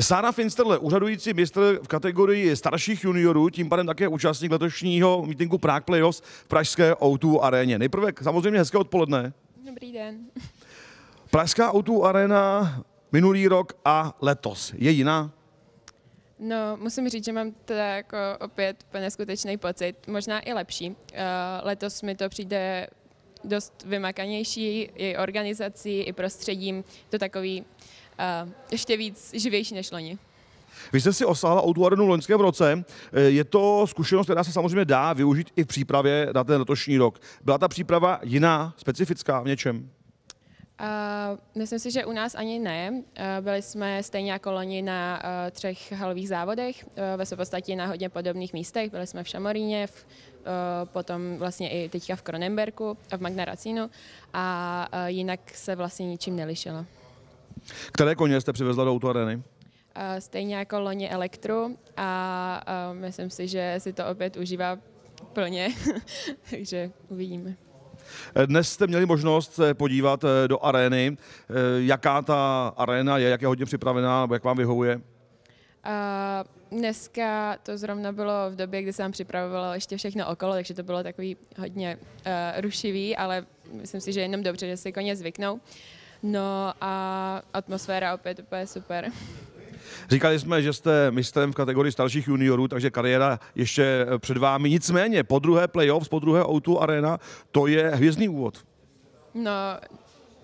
Sára Finsterle, úřadující mistr v kategorii starších juniorů, tím pádem také účastník letošního mítinku Prague Playoffs v pražské O2 aréně. Nejprve samozřejmě hezké odpoledne. Dobrý den. Pražská O2 arena minulý rok a letos je jiná? No, musím říct, že mám teda jako opět skutečný pocit, možná i lepší. Eh, letos mi to přijde dost vymakanější i organizací, i prostředím. To takový ještě víc živější než loni. Vy jste si osáhla Outu Arenu v loňském roce. E, je to zkušenost, která se samozřejmě dá využít i v přípravě na ten letošní rok. Byla ta příprava jiná, specifická v něčem? Uh, myslím si, že u nás ani ne. Uh, byli jsme stejně jako loni na uh, třech halových závodech, uh, ve své podstatě na hodně podobných místech. Byli jsme v Šamoríně, v, uh, potom vlastně i teďka v Kronenberku a v Magnaracínu a uh, jinak se vlastně ničím nelišilo. Které koně jste přivezla do autoareny? Eh, stejně jako loni Elektru a eh, myslím si, že si to opět užívá plně, takže uvidíme. Eh, dnes jste měli možnost podívat do arény. Jaká ta aréna je, jak je hodně připravená, nebo jak vám vyhovuje? A dneska to zrovna bylo v době, kdy se nám připravovalo ještě všechno okolo, takže to bylo takový hodně uh, rušivý, ale myslím si, že jenom dobře, že si koně zvyknou. No a atmosféra opět úplně super. Říkali jsme, že jste mistrem v kategorii starších juniorů, takže kariéra ještě před vámi. Nicméně, po druhé playoffs, po druhé O2 Arena, to je hvězdný úvod. No,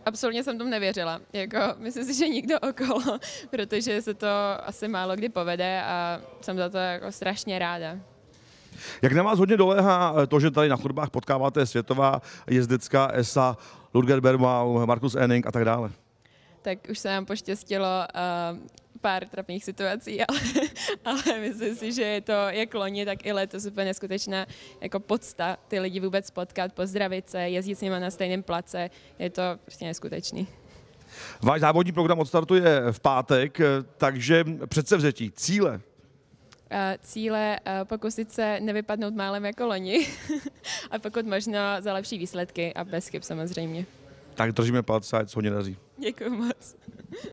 absolutně jsem tomu nevěřila. Jako, myslím si, že nikdo okolo, protože se to asi málo kdy povede a jsem za to jako strašně ráda. Jak na vás hodně doléhá eh, to, že tady na chodbách potkáváte světová jezdecká ESA, Ludger Bermau, Markus Enning a tak dále? Tak už se nám poštěstilo uh, pár trapných situací, ale, ale myslím si, že je to jak loni, tak i letos úplně skutečná jako podsta ty lidi vůbec potkat, pozdravit se, jezdit s nimi na stejném place, je to prostě neskutečný. Váš závodní program odstartuje v pátek, eh, takže předsevzetí, cíle, cíle pokusit se nevypadnout málem jako loni a pokud možno za lepší výsledky a bez chyb samozřejmě. Tak držíme palce, ať se hodně daří. Děkuji moc.